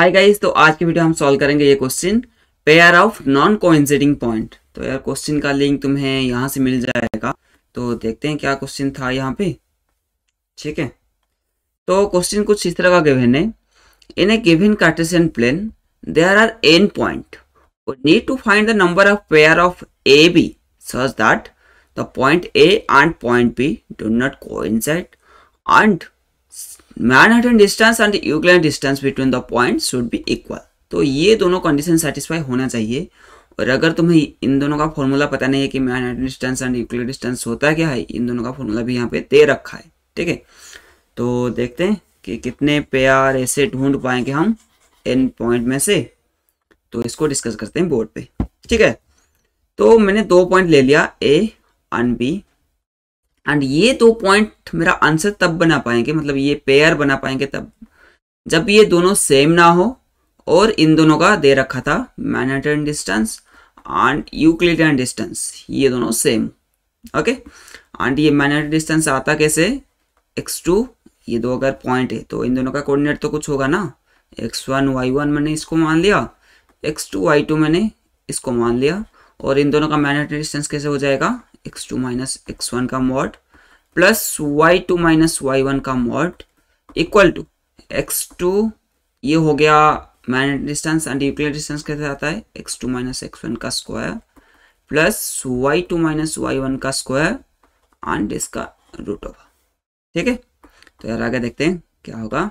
hi guys तो आज की वीडियो हम सॉल्व करेंगे ये question pair of non coinciding point तो यार क्वेश्चन का लिंक तुम्हें यहाँ से मिल जाएगा तो देखते हैं क्या क्वेश्चन था यहाँ पे ठीक है तो क्वेश्चन कुछ इस तरह का गिवन है in a given cartesian plane there are n point need to find the number of pair of a b such that the point a and point b do not coincide and Manhattan distance and euclidean distance between the point should be equal तो ये दोनों condition satisfy होना चाहिए और अगर तुम्हें इन दोनों का फॉर्मूला पता नहीं है कि Manhattan distance and euclidean distance होता क्या है इन दोनों का फॉर्मूला भी यहाँ पे दे रखा है ठीक है तो देखते हैं कि कितने पेयर ऐसे ढूंढ पाएंगे हम एन पॉइंट में से तो इसको डिस्कस करते हैं बोर्ड पे ठीक है तो मैंने दो पॉइंट ले लिया ए एंड बी एंड ये दो पॉइंट मेरा आंसर तब बना पाएंगे मतलब ये पेयर बना पाएंगे तब जब ये दोनों सेम ना हो और इन दोनों का दे रखा था Manhattan distance and euclidean distance ये दोनों सेम ओके एंड ये मैनहटन डिस्टेंस आता कैसे एक्स टू ये दो अगर पॉइंट है तो इन दोनों का कोऑर्डिनेट तो कुछ होगा ना एक्स वन वाई वन मैंने इसको मान लिया एक्स टू वाई टू मैंने इसको मान लिया और इन दोनों का मैनहटन डिस्टेंस कैसे हो जाएगा x two minus x one का mod plus y two minus y one का mod equal to x two ये हो गया magnetic distance and euclidean distance कैसे आता है x two minus x one का square plus y two minus y one का स्क्वायर एंड इसका रूट ओवर ठीक है तो यार आगे देखते हैं क्या होगा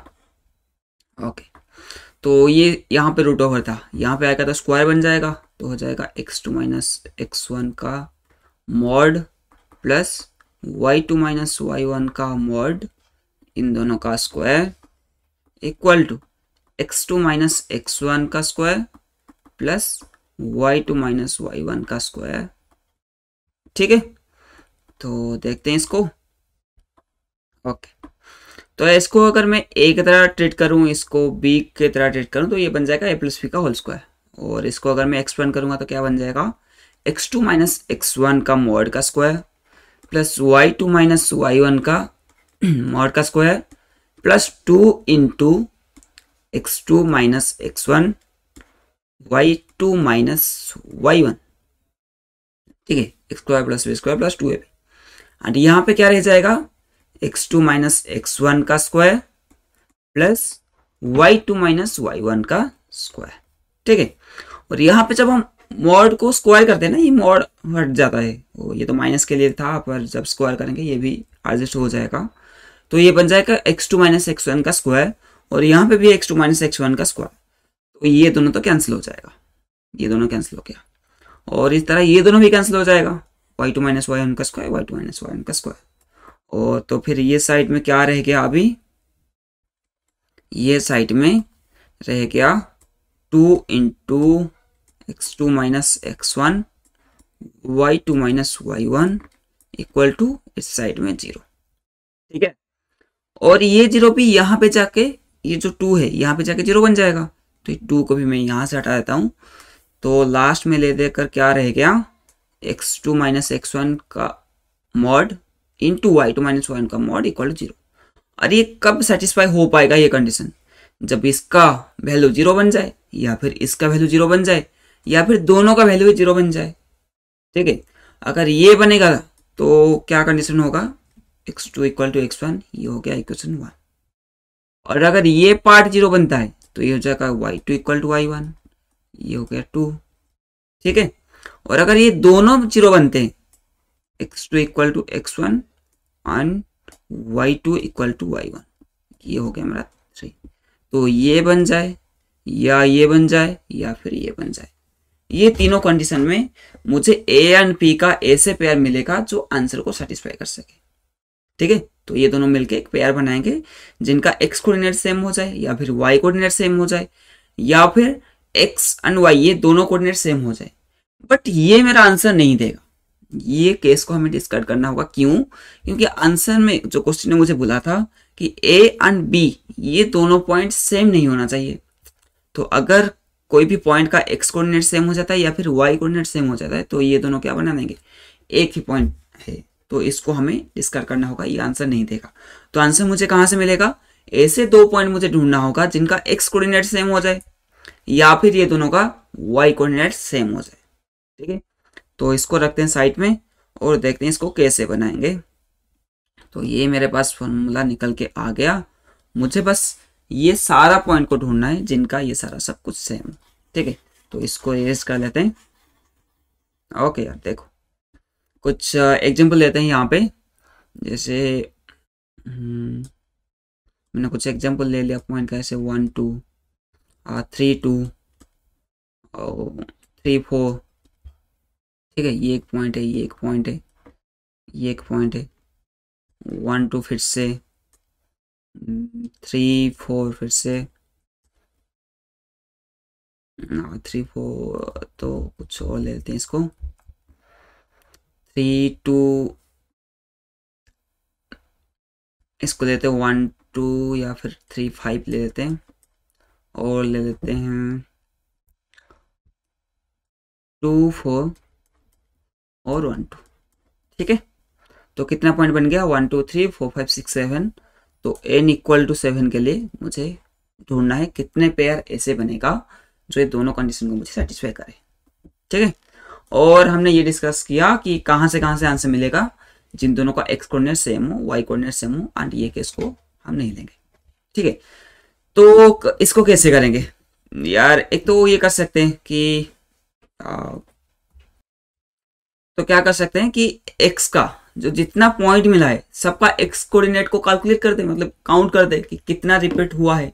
ओके तो ये यहाँ पे रूट ओवर था यहाँ पे आएगा तो स्क्वायर बन जाएगा तो हो जाएगा x two minus x one का mod plus y two minus y one का मॉड इन दोनों का square equal to x two minus x one का square plus y two minus y one का स्क्वायर ठीक है तो देखते हैं इसको ओके तो इसको अगर मैं ए की तरह ट्रीट करूं इसको बी की तरह ट्रीट करूं तो ये बन जाएगा ए प्लस बी का होल स्क्वायर और इसको अगर मैं एक्सपेंड करूंगा तो क्या बन जाएगा x two minus x one का मॉड का square plus y two minus y one का मॉड का square plus two into x two minus x one y two minus y one ठीक है x square plus v square plus two a and यहाँ पे क्या रह जाएगा x two minus x one का square plus y two minus y one का square ठीक है और यहाँ पे जब हम मॉड को स्क्वायर करते हैं ना ये मॉड हट जाता है ओ, ये तो माइनस के लिए था पर जब स्क्वायर करेंगे ये भी एडजस्ट हो जाएगा तो ये बन जाएगा x two minus x one का स्क्वायर और यहाँ पे भी x two minus x one का स्क्वायर तो ये दोनों तो कैंसिल हो जाएगा ये दोनों कैंसिल हो गया और इस तरह ये दोनों भी कैंसिल हो जाएगा y two minus y one का square y two minus y one का स्क्वायर और तो फिर ये साइड में क्या रह गया अभी ये साइड में रह गया two into x2 minus x1 y2 minus y one equal to इस साइड में जीरो ठीक है और ये जीरो भी यहाँ पे जाके ये जो टू है यहाँ पे जाके जीरो बन जाएगा तो टू को भी मैं यहाँ से हटा देता हूँ तो लास्ट में ले देकर क्या रह गया x two minus x one का mod into y two minus one का मॉड इक्वल टू जीरो और ये कब सेटिस्फाई हो पाएगा ये कंडीशन जब इसका वैल्यू जीरो बन जाए या फिर इसका वैल्यू जीरो बन जाए या फिर दोनों का वैल्यू जीरो बन जाए ठीक है अगर ये बनेगा तो क्या कंडीशन होगा x two equal to x one ये हो गया इक्वेशन वन और अगर ये पार्ट जीरो बनता है तो ये हो जाएगा y two equal to y one ये हो गया टू ठीक है और अगर ये दोनों जीरो बनते हैं x two equal to x one and y two equal to y one ये हो गया हमारा सही तो ये बन जाए या ये बन जाए या फिर ये बन जाए ये तीनों कंडीशन में मुझे ए एंड पी का ऐसे पेयर मिलेगा जो आंसर को सेटिस्फाई कर सके ठीक है तो ये दोनों मिलके एक पेयर बनाएंगे जिनका एक्स कोऑर्डिनेट सेम हो जाए या फिर वाई कोऑर्डिनेट सेम हो जाए या फिर एक्स एंड वाई ये दोनों कोऑर्डिनेट सेम हो जाए बट ये मेरा आंसर नहीं देगा ये केस को हमें डिस्कस करना होगा क्यों क्योंकि आंसर में जो क्वेश्चन ने मुझे बोला था कि ए एंड बी ये दोनों पॉइंट सेम नहीं होना चाहिए तो अगर कोई भी पॉइंट का एक्स कोऑर्डिनेट सेम हो जाता है या फिर वाई कोऑर्डिनेट सेम हो जाता है तो ये दोनों क्या बना देंगे एक ही पॉइंट है तो इसको हमें डिस्कार्ड करना होगा ये आंसर नहीं देगा तो आंसर मुझे कहाँ से मिलेगा ऐसे दो पॉइंट मुझे ढूंढना होगा जिनका एक्स कोऑर्डिनेट सेम हो जाए या फिर ये दोनों का वाई कोऑर्डिनेट सेम हो जाए ठीक है तो इसको रखते हैं साइड में और देखते हैं इसको कैसे बनाएंगे तो ये मेरे पास फॉर्मूला निकल के आ गया मुझे बस ये सारा पॉइंट को ढूंढना है जिनका ये सारा सब कुछ सेम ठीक है तो इसको इरेज कर लेते हैं ओके यार देखो कुछ एग्जाम्पल uh, लेते हैं यहाँ पे जैसे हम्म, मैंने कुछ एग्जाम्पल ले लिया पॉइंट का ऐसे वन टू थ्री टू और थ्री फोर ठीक है ये एक पॉइंट है ये एक पॉइंट है ये एक पॉइंट है वन टू फिर से थ्री फोर फिर से ना थ्री फोर तो कुछ और ले लेते हैं इसको थ्री टू इसको लेते हैं वन टू या फिर थ्री फाइव ले लेते हैं और ले लेते हैं टू फोर और वन टू ठीक है तो कितना पॉइंट बन गया one two three four five six seven तो एन इक्वल टू सेवन के लिए मुझे ढूंढना है कितने पेयर ऐसे बनेगा जो ये दोनों कंडीशन को मुझे सेटिस्फाई करे ठीक है और हमने ये डिस्कस किया कि कहाँ से कहाँ से आंसर मिलेगा जिन दोनों का एक्स कोऑर्डिनेट सेम हो वाई कोऑर्डिनेट सेम हो एंड ये केस को हम नहीं लेंगे ठीक है तो इसको कैसे करेंगे यार एक तो ये कर सकते हैं कि आ, तो क्या कर सकते हैं कि एक्स का जो जितना पॉइंट मिला है सबका एक्स कोऑर्डिनेट को कैलकुलेट कर दे मतलब काउंट कर दे कि कितना रिपीट हुआ है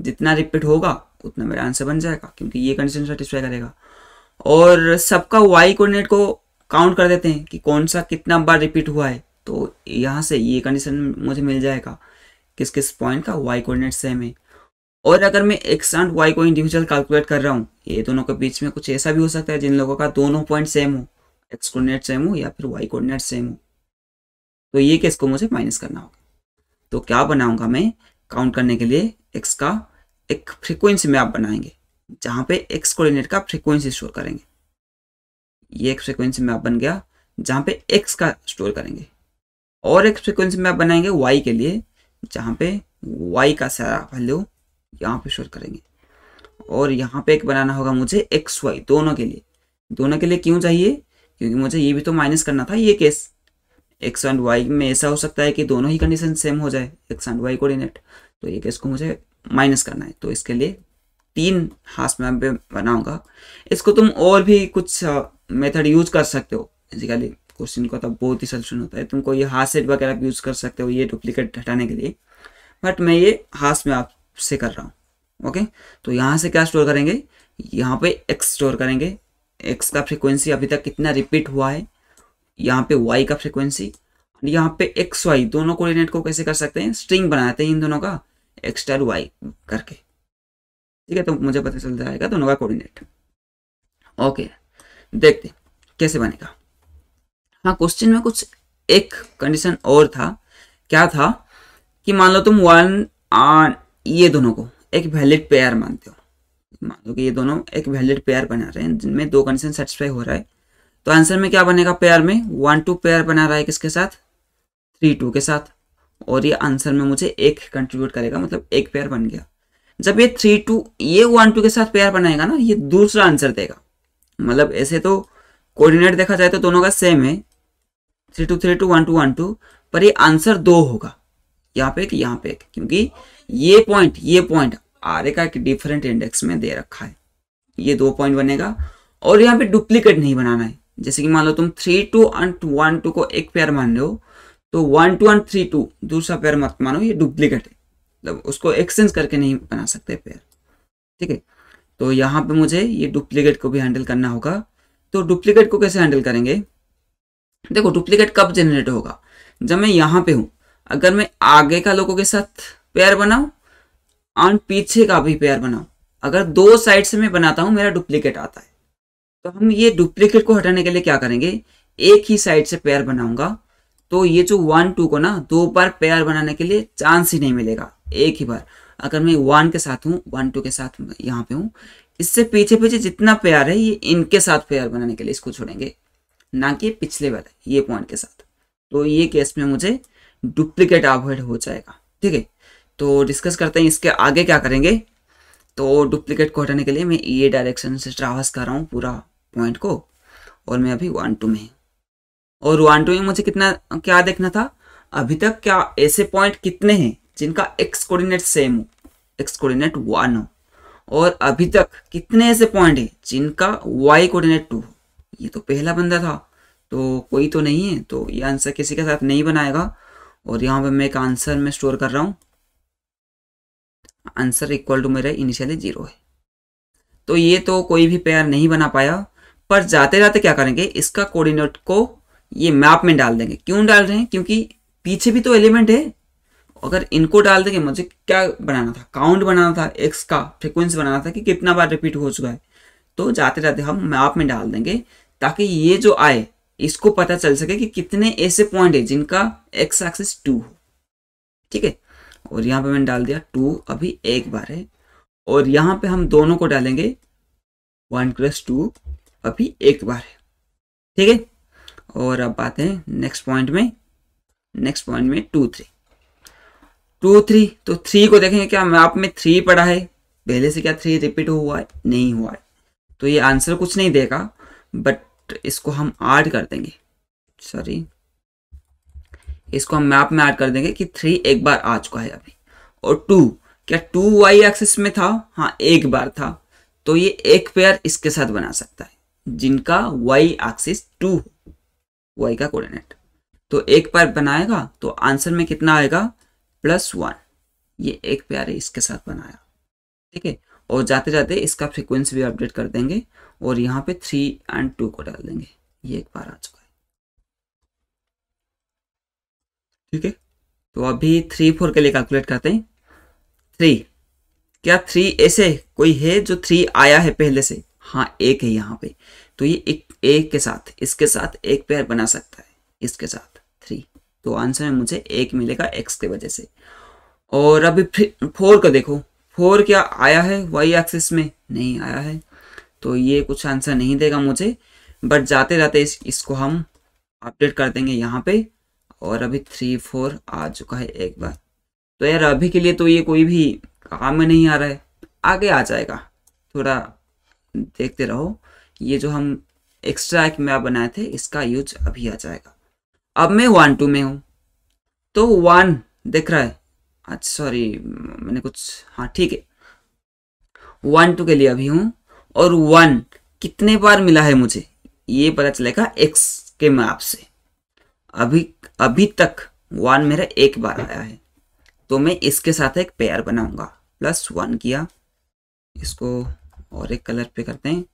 जितना रिपीट होगा उतना मेरा आंसर बन जाएगा क्योंकि ये कंडीशन सेटिस्फाई करेगा और सबका वाई कोऑर्डिनेट को काउंट कर देते हैं कि कौन सा कितना बार रिपीट हुआ है तो यहाँ से ये कंडीशन मुझे मिल जाएगा किस किस पॉइंट का वाई कोऑर्डिनेट सेम है और अगर मैं एक्स एंड वाई को इंडिविजुअल कैलकुलेट कर रहा हूँ ये दोनों के बीच में कुछ ऐसा भी हो सकता है जिन लोगों का दोनों पॉइंट सेम हो एक्स कोऑर्डिनेट सेम हो या फिर वाई कोऑर्डिनेट सेम हो तो ये केस को मुझे माइनस करना होगा तो क्या बनाऊंगा मैं काउंट करने के लिए एक्स का एक फ्रीक्वेंसी मैप बनाएंगे जहाँ पे एक्स कोऑर्डिनेट का फ्रीक्वेंसी स्टोर करेंगे ये एक फ्रिक्वेंसी मैप बन गया जहाँ पे एक्स का स्टोर करेंगे और एक फ्रिक्वेंसी मैप बनाएंगे वाई के लिए जहाँ पे वाई का सारा वैल्यू यहाँ पे स्टोर करेंगे और यहाँ पे एक बनाना होगा मुझे एक्स वाई दोनों के लिए दोनों के लिए क्यों चाहिए क्योंकि मुझे ये भी तो माइनस करना था ये केस एक्स एंड वाई में ऐसा हो सकता है कि दोनों ही कंडीशन सेम हो जाए एक्स एंड वाई कोऑर्डिनेट तो ये केस को मुझे माइनस करना है तो इसके लिए तीन हाफ में बनाऊंगा इसको तुम और भी कुछ मेथड यूज कर सकते हो बेसिकली क्वेश्चन का तो बहुत ही सल्यूशन होता है तुमको ये हाथ सेट वगैरह यूज कर सकते हो ये डुप्लीकेट हटाने के लिए बट मैं ये हाथ में आपसे कर रहा हूँ ओके तो यहाँ से क्या स्टोर करेंगे यहाँ पे एक्स स्टोर करेंगे एक्स का फ्रिक्वेंसी अभी तक कितना रिपीट हुआ है यहाँ पे वाई का फ्रिक्वेंसी यहाँ पे एक्स वाई दोनों कोऑर्डिनेट को कैसे कर सकते हैं स्ट्रिंग बनाते हैं इन दोनों का एक्स वाई करके ठीक है तो मुझे पता चल जाएगा दोनों का कोऑर्डिनेट ओके देखते कैसे बनेगा हाँ क्वेश्चन में कुछ एक कंडीशन और था क्या था कि मान लो तुम वन आन ये दोनों को एक वैलिड पेयर मानते हो मान लो कि ये दोनों एक वैलिड पेयर बना रहे हैं जिनमें दो कंडीशन सेटिस्फाई हो रहा है तो आंसर में क्या बनेगा पेयर में वन टू पेयर बना रहा है किसके साथ थ्री टू के साथ और ये आंसर में मुझे एक कंट्रीब्यूट करेगा मतलब एक पेयर बन गया जब ये थ्री टू ये वन टू के साथ पेयर बनाएगा ना ये दूसरा आंसर देगा मतलब ऐसे तो कोऑर्डिनेट देखा जाए तो दोनों का सेम है three two three two one two one two पर ये आंसर दो होगा यहाँ पे एक यहाँ पे एक क्योंकि ये पॉइंट ये पॉइंट आर का एक डिफरेंट इंडेक्स में दे रखा है ये दो पॉइंट बनेगा और यहाँ पे डुप्लीकेट नहीं बनाना है जैसे कि मान लो तुम three two and one two को एक पेयर मान रहे हो तो one two and three two दूसरा पेयर मत मानो ये डुप्लीकेट है मतलब उसको एक्सचेंज करके नहीं बना सकते पेयर ठीक है तो यहाँ पे मुझे ये डुप्लीकेट को भी हैंडल करना होगा तो डुप्लीकेट को कैसे हैंडल करेंगे देखो डुप्लीकेट कब जनरेट होगा जब मैं यहाँ पे हूँ अगर मैं आगे का लोगों के साथ पेयर बनाऊ और पीछे का भी पेयर बनाऊ अगर दो साइड से मैं बनाता हूँ मेरा डुप्लीकेट आता है तो हम ये डुप्लीकेट को हटाने के लिए क्या करेंगे एक ही साइड से पेयर बनाऊंगा तो ये जो वन टू को ना दो बार पेयर बनाने के लिए चांस ही नहीं मिलेगा एक ही बार अगर मैं वन के साथ हूँ वन टू के साथ यहाँ पे हूँ इससे पीछे पीछे जितना पेयर है ये इनके साथ पेयर बनाने के लिए इसको छोड़ेंगे ना कि पिछले वाले ये पॉइंट के साथ तो ये केस में मुझे डुप्लीकेट अवॉइड हो जाएगा ठीक है तो डिस्कस करते हैं इसके आगे क्या करेंगे तो डुप्लीकेट को हटाने के लिए मैं ये डायरेक्शन से ट्रावर्स कर रहा हूँ पूरा पॉइंट को और मैं अभी वन टू में और वन टू में मुझे कितना क्या देखना था अभी तक क्या ऐसे पॉइंट कितने हैं जिनका एक्स कोऑर्डिनेट सेम हो एक्स कोऑर्डिनेट वन हो और अभी तक कितने ऐसे पॉइंट हैं जिनका वाई कोऑर्डिनेट टू हो ये तो पहला बंदा था तो कोई तो नहीं है तो ये आंसर किसी के साथ नहीं बनाएगा और यहाँ पे मैं एक आंसर में स्टोर कर रहा हूँ आंसर इक्वल टू मेरा इनिशियली जीरो है तो ये तो कोई भी पेयर नहीं बना पाया पर जाते जाते क्या करेंगे इसका कोऑर्डिनेट को ये मैप में डाल देंगे क्यों डाल रहे हैं क्योंकि पीछे भी तो एलिमेंट है अगर इनको डाल देंगे मुझे क्या बनाना था काउंट बनाना था एक्स का फ्रिक्वेंसी बनाना था कि कितना बार रिपीट हो चुका है तो जाते जाते हम मैप में डाल देंगे ताकि ये जो आए इसको पता चल सके कि कितने ऐसे पॉइंट है जिनका एक्स एक्सिस टू हो ठीक है और यहाँ पे मैंने डाल दिया टू अभी एक बार है और यहाँ पे हम दोनों को डालेंगे वन प्लस टू अभी एक बार है ठीक है और अब आते हैं नेक्स्ट पॉइंट में नेक्स्ट पॉइंट में टू थ्री टू थ्री तो थ्री को देखेंगे क्या मैप में थ्री पड़ा है पहले से क्या थ्री रिपीट हुआ है नहीं हुआ है तो ये आंसर कुछ नहीं देगा बट इसको हम ऐड कर देंगे सॉरी इसको हम मैप में ऐड कर देंगे कि थ्री एक बार आ चुका है अभी और टू क्या टू वाई एक्सिस में था हाँ एक बार था तो ये एक पेयर इसके साथ बना सकता है जिनका वाई एक्सिस टू हो वाई का कोऑर्डिनेट तो एक पर बनाएगा तो आंसर में कितना आएगा प्लस वन ये एक प्यार इसके साथ बनाया ठीक है और जाते जाते इसका फ्रिक्वेंसी भी अपडेट कर देंगे और यहाँ पे थ्री एंड टू को डाल देंगे ये एक बार आ चुका है ठीक है तो अभी थ्री फोर के लिए कैलकुलेट करते हैं थ्री क्या थ्री ऐसे कोई है जो थ्री आया है पहले से हाँ एक है यहाँ पे तो ये एक एक के साथ इसके साथ एक पेयर बना सकता है इसके साथ थ्री तो आंसर में मुझे एक मिलेगा एक्स के वजह से और अभी फोर का देखो फोर क्या आया है वाई एक्सिस में नहीं आया है तो ये कुछ आंसर नहीं देगा मुझे बट जाते जाते इस, इसको हम अपडेट कर देंगे यहाँ पे और अभी थ्री फोर आ चुका है एक बार तो यार अभी के लिए तो ये कोई भी काम में नहीं आ रहा है आगे आ जाएगा थोड़ा देखते रहो ये जो हम एक्स्ट्रा एक मैप बनाए थे इसका यूज अभी आ जाएगा अब मैं वन टू में हूँ तो वन देख रहा है अच्छा सॉरी मैंने कुछ हाँ ठीक है वन टू के लिए अभी हूँ और वन कितने बार मिला है मुझे ये पता चलेगा एक्स के मैप से अभी अभी तक वन मेरा एक बार आया है तो मैं इसके साथ एक पेयर बनाऊंगा प्लस वन किया इसको और एक कलर पे करते हैं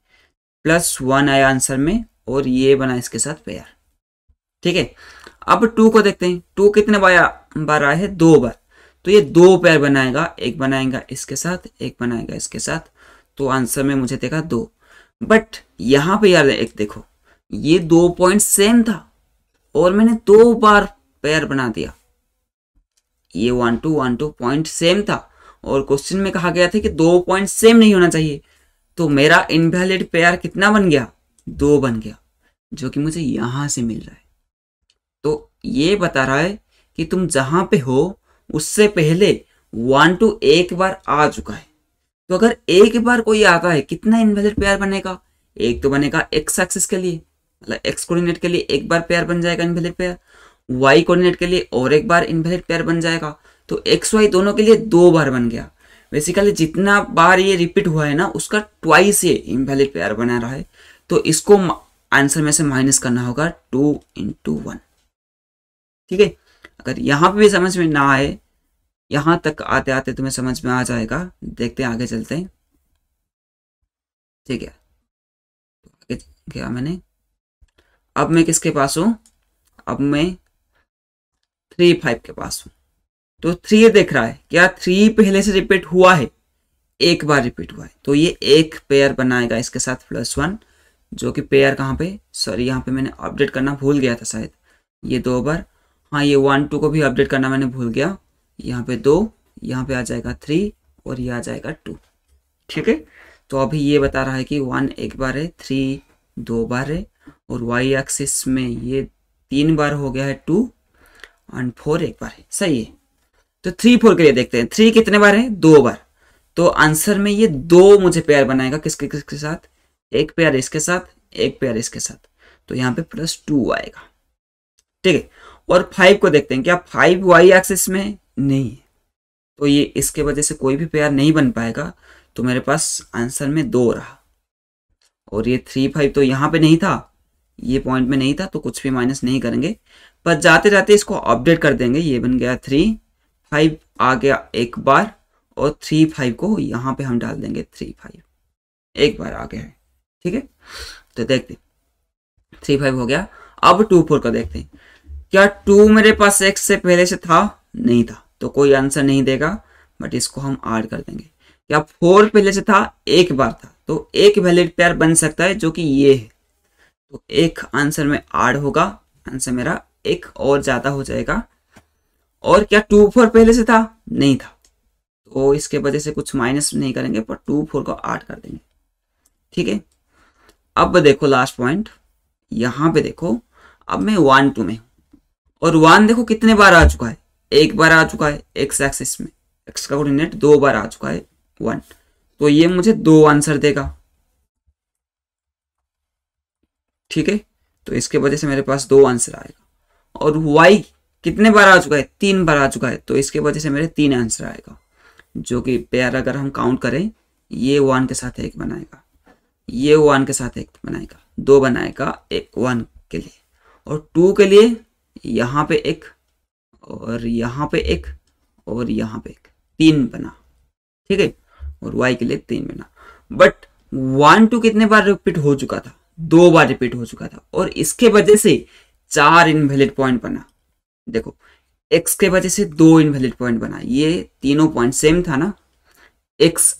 प्लस वन आया आंसर में और ये बना इसके साथ पेयर ठीक है अब टू को देखते हैं टू कितने बार आया है दो बार तो ये दो पेयर बनाएगा एक बनाएगा इसके साथ एक बनाएगा इसके साथ तो आंसर में मुझे देखा दो बट यहाँ पे यार एक देखो ये दो पॉइंट सेम था और मैंने दो बार पेयर बना दिया ये one two one two point same था और क्वेश्चन में कहा गया था कि दो पॉइंट सेम नहीं होना चाहिए तो मेरा इनवैलिड पेयर कितना बन गया दो बन गया जो कि मुझे यहाँ से मिल रहा है तो ये बता रहा है कि तुम जहाँ पे हो उससे पहले वन टू एक बार आ चुका है तो अगर एक बार कोई आता है कितना इनवैलिड पेयर बनेगा एक तो बनेगा एक्स एक्सिस के लिए मतलब एक्स कोऑर्डिनेट के लिए एक बार पेयर बन जाएगा इनवैलिड पेयर वाई कोऑर्डिनेट के लिए और एक बार इनवैलिड पेयर बन जाएगा तो एक्स वाई दोनों के लिए दो बार बन गया बेसिकली जितना बार ये रिपीट हुआ है ना उसका ट्वाइस ये इनवैलिड पेयर बना रहा है तो इसको आंसर में से माइनस करना होगा टू इंटू वन ठीक है अगर यहाँ पे भी समझ में ना आए यहाँ तक आते आते तुम्हें समझ में आ जाएगा देखते हैं आगे चलते हैं ठीक है आगे क्या मैंने अब मैं किसके पास हूँ अब मैं थ्री फाइव के पास हूँ तो थ्री देख रहा है क्या थ्री पहले से रिपीट हुआ है एक बार रिपीट हुआ है तो ये एक पेयर बनाएगा इसके साथ प्लस वन जो कि पेयर कहाँ पे सॉरी यहाँ पे मैंने अपडेट करना भूल गया था शायद ये दो बार हाँ ये वन टू को भी अपडेट करना मैंने भूल गया यहाँ पे दो यहाँ पे आ जाएगा थ्री और ये आ जाएगा टू ठीक है तो अभी ये बता रहा है कि वन एक बार है थ्री दो बार है और वाई एक्सिस में ये तीन बार हो गया है टू एंड फोर एक बार है सही है तो थ्री फोर के लिए देखते हैं थ्री कितने बार है दो बार तो आंसर में ये दो मुझे पेयर बनाएगा किसके किसके साथ एक पेयर इसके साथ एक पेयर इसके साथ तो यहाँ पे प्लस टू आएगा ठीक है और फाइव को देखते हैं क्या फाइव वाई एक्सिस में नहीं है तो ये इसके वजह से कोई भी पेयर नहीं बन पाएगा तो मेरे पास आंसर में दो रहा और ये थ्री फाइव तो यहाँ पे नहीं था ये पॉइंट में नहीं था तो कुछ भी माइनस नहीं करेंगे पर जाते जाते इसको अपडेट कर देंगे ये बन गया थ्री फाइव आ गया एक बार और थ्री फाइव को यहाँ पे हम डाल देंगे थ्री फाइव एक बार आ गया है ठीक है तो देखते थ्री फाइव हो गया अब टू फोर का देखते हैं क्या टू मेरे पास एक्स से पहले से था नहीं था तो कोई आंसर नहीं देगा बट इसको हम ऐड कर देंगे क्या फोर पहले से था एक बार था तो एक वैलिड पेयर बन सकता है जो कि ये है तो एक आंसर में ऐड होगा आंसर मेरा एक और ज़्यादा हो जाएगा और क्या टू फोर पहले से था नहीं था तो इसके वजह से कुछ माइनस नहीं करेंगे पर टू फोर को आठ कर देंगे ठीक है अब देखो लास्ट पॉइंट यहां पे देखो अब मैं वन टू में हूं और वन देखो कितने बार आ चुका है एक बार आ चुका है एक्स एक्सिस में एक्स का कोऑर्डिनेट दो बार आ चुका है वन तो ये मुझे दो आंसर देगा ठीक है तो इसके वजह से मेरे पास दो आंसर आएगा और वाई कितने बार आ चुका है तीन बार आ चुका है तो इसके वजह से मेरे तीन आंसर आएगा जो कि पेयर अगर हम काउंट करें ये वन के साथ एक बनाएगा ये वन के साथ एक बनाएगा दो बनाएगा एक वन के लिए और टू के लिए यहाँ पे एक और यहाँ पे एक और यहाँ पे एक तीन बना ठीक है और वाई के लिए तीन बना बट वन टू कितने बार रिपीट हो चुका था दो बार रिपीट हो चुका था और इसके वजह से चार इनवैलिड पॉइंट बना देखो एक्स के वजह से दो इनवैलिड पॉइंट बना ये तीनों पॉइंट सेम था ना एक्स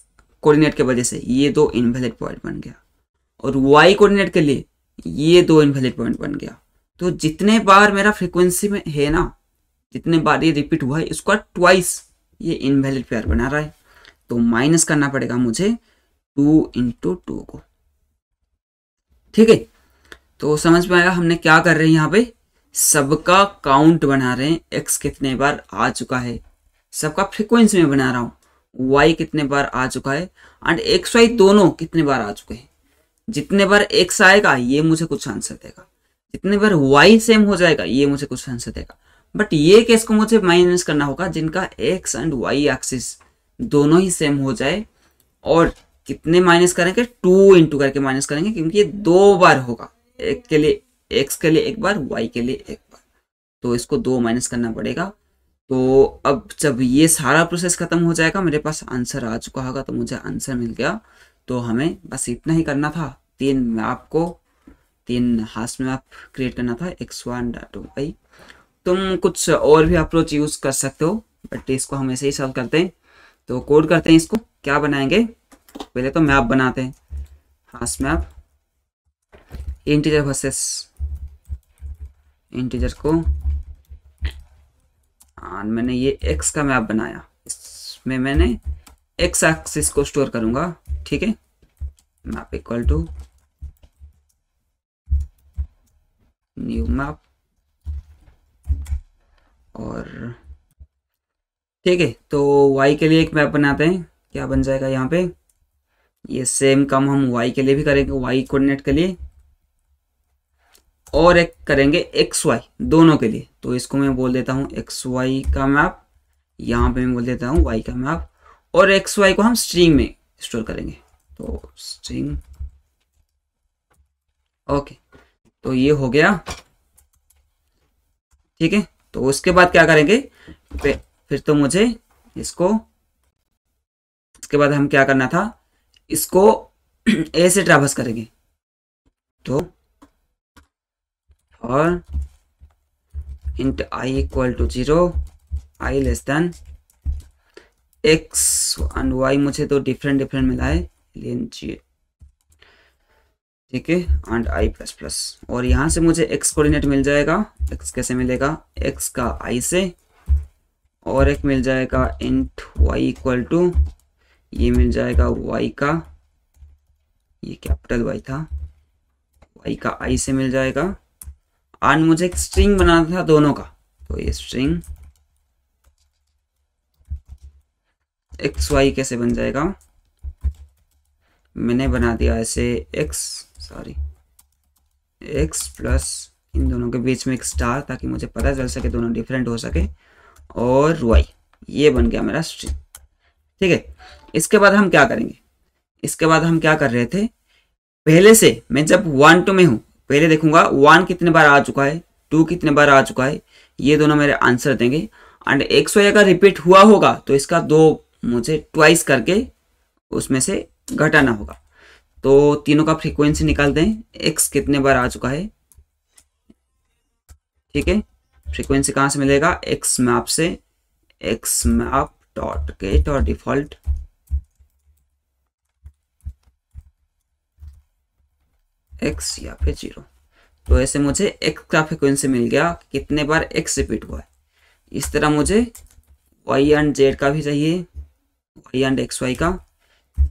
कोऑर्डिनेट के वजह से ये दो इनवैलिड पॉइंट बन गया और वाई कोऑर्डिनेट के लिए ये दो इनवैलिड पॉइंट बन गया तो जितने बार मेरा फ्रीक्वेंसी में है ना जितने बार ये रिपीट हुआ है इसका ट्वाइस ये इनवैलिड पेयर बना रहा है तो माइनस करना पड़ेगा मुझे टू इंटू टू को ठीक है तो समझ में आया हमने क्या कर रहे हैं यहाँ पे सबका काउंट बना रहे हैं एक्स कितने बार आ चुका है सबका फ्रिक्वेंसी में बना रहा हूँ वाई कितने बार आ चुका है एंड एक्स वाई दोनों कितने बार आ चुके हैं जितने बार एक्स आएगा ये मुझे कुछ आंसर देगा जितने बार वाई सेम हो जाएगा ये मुझे कुछ आंसर देगा बट ये केस को मुझे माइनस करना होगा जिनका एक्स एंड वाई एक्सिस दोनों ही सेम हो जाए और कितने माइनस करेंगे टू इंटू करके माइनस करेंगे क्योंकि ये दो बार होगा एक के लिए एक्स के लिए एक बार वाई के लिए एक बार तो इसको दो माइनस करना पड़ेगा तो अब जब ये सारा प्रोसेस खत्म हो जाएगा मेरे पास आंसर आ चुका होगा तो मुझे आंसर मिल गया तो हमें बस इतना ही करना था तीन मैप को तीन हास मैप क्रिएट करना था एक्स वन डाट वाई तुम कुछ और भी अप्रोच यूज कर सकते हो बट इसको हम ऐसे ही सॉल्व करते हैं तो कोड करते हैं इसको क्या बनाएंगे पहले तो मैप बनाते हैं house map integer versus integer को और मैंने ये एक्स का मैप बनाया इसमें मैंने एक्स एक्सिस को स्टोर करूंगा ठीक है map equal to new map और ठीक है तो वाई के लिए एक मैप बनाते हैं क्या बन जाएगा यहाँ पे ये सेम काम हम वाई के लिए भी करेंगे वाई कोऑर्डिनेट के लिए और एक करेंगे एक्स वाई दोनों के लिए तो इसको मैं बोल देता हूँ एक्स वाई का मैप यहाँ पे मैं बोल देता हूँ वाई का मैप और एक्स वाई को हम स्ट्रिंग में स्टोर करेंगे तो स्ट्रिंग ओके तो ये हो गया ठीक है तो उसके बाद क्या करेंगे फिर तो मुझे इसको इसके बाद हम क्या करना था इसको ए से ट्रैवर्स करेंगे तो or int i equal to zero i less than x and y मुझे तो डिफरेंट डिफरेंट मिला है लीजिए ठीक है एंड आई प्लस प्लस और यहाँ से मुझे एक्स कोऑर्डिनेट मिल जाएगा एक्स कैसे मिलेगा एक्स का आई से और एक मिल जाएगा इंट वाई इक्वल टू ये मिल जाएगा वाई का ये कैपिटल वाई था वाई का आई से मिल जाएगा एंड मुझे एक स्ट्रिंग बनाना था दोनों का तो ये स्ट्रिंग एक्स वाई कैसे बन जाएगा मैंने बना दिया ऐसे एक्स सॉरी एक्स प्लस इन दोनों के बीच में एक स्टार ताकि मुझे पता चल सके दोनों डिफरेंट हो सके और वाई ये बन गया मेरा स्ट्रिंग ठीक है इसके बाद हम क्या करेंगे इसके बाद हम क्या कर रहे थे पहले से मैं जब वन टू में हूं पहले देखूंगा वन कितने बार आ चुका है टू कितने बार आ चुका है ये दोनों मेरे आंसर देंगे एंड एक सौ अगर रिपीट हुआ होगा तो इसका दो मुझे ट्वाइस करके उसमें से घटाना होगा तो तीनों का फ्रीक्वेंसी निकाल दें एक्स कितने बार आ चुका है ठीक है फ्रीक्वेंसी कहाँ से मिलेगा एक्स मैप से एक्स मैप डॉट गेट और डिफॉल्ट एक्स या फिर जीरो तो ऐसे मुझे एक्स का फ्रिक्वेंसी मिल गया कितने बार एक्स रिपीट हुआ है इस तरह मुझे वाई एंड जेड का भी चाहिए वाई एंड एक्स वाई का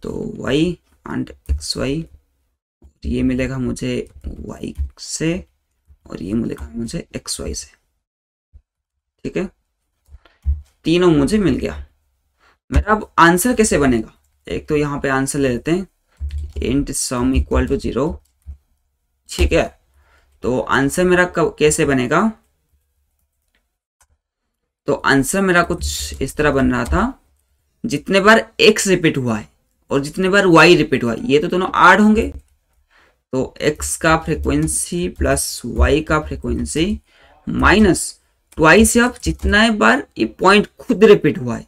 तो वाई एंड एक्स वाई ये मिलेगा मुझे वाई से और ये मिलेगा मुझे एक्स वाई से ठीक है तीनों मुझे मिल गया मेरा अब आंसर कैसे बनेगा एक तो यहाँ पे आंसर ले लेते हैं int sum equal to zero ठीक है तो आंसर मेरा कब कैसे बनेगा तो आंसर मेरा कुछ इस तरह बन रहा था जितने बार x रिपीट हुआ है और जितने बार y रिपीट हुआ है ये तो दोनों आड होंगे तो x का फ्रीक्वेंसी प्लस y का फ्रीक्वेंसी माइनस ट्वाइस ऑफ जितना बार ये पॉइंट खुद रिपीट हुआ है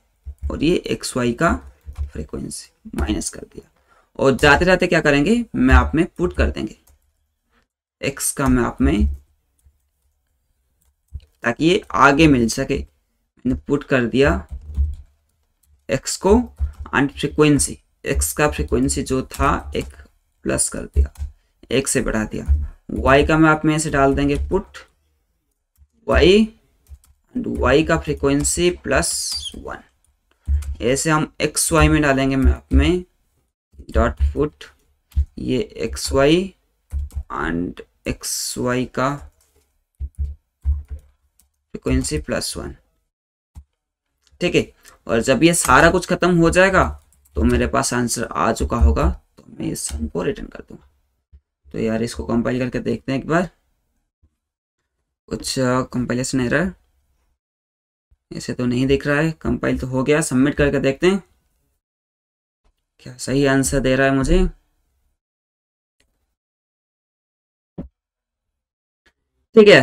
और ये एक्स वाई का फ्रीक्वेंसी माइनस कर दिया और जाते जाते क्या करेंगे मैप में पुट कर देंगे एक्स का मैप में ताकि ये आगे मिल सके मैंने पुट कर दिया एक्स को एंड फ्रिक्वेंसी एक्स का फ्रिक्वेंसी जो था एक प्लस कर दिया एक से बढ़ा दिया वाई का मैप में ऐसे डाल देंगे पुट वाई एंड वाई का फ्रिक्वेंसी प्लस वन ऐसे हम एक्स वाई में डालेंगे मैप में डॉट फुट ये x y and x y का फ्रिक्वेंसी प्लस वन ठीक है और जब ये सारा कुछ खत्म हो जाएगा तो मेरे पास आंसर आ चुका होगा तो मैं इस सम को रिटर्न कर दूंगा तो यार इसको कंपाइल करके देखते हैं एक बार कुछ कंपाइलेशन एरर ऐसे तो नहीं दिख रहा है कंपाइल तो हो गया सबमिट करके देखते हैं क्या सही आंसर दे रहा है मुझे ठीक है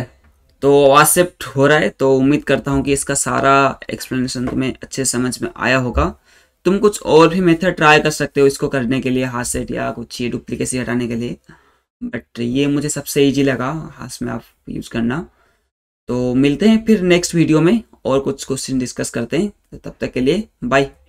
तो एक्सेप्ट हो रहा है तो उम्मीद करता हूँ कि इसका सारा एक्सप्लेनेशन तुम्हें अच्छे समझ में आया होगा तुम कुछ और भी मेथड ट्राई कर सकते हो इसको करने के लिए हाथ सेट या कुछ ये डुप्लीकेसी हटाने के लिए बट ये मुझे सबसे ईजी लगा हाथ में आप यूज़ करना तो मिलते हैं फिर नेक्स्ट वीडियो में और कुछ क्वेश्चन डिस्कस करते हैं तो तब तक के लिए बाय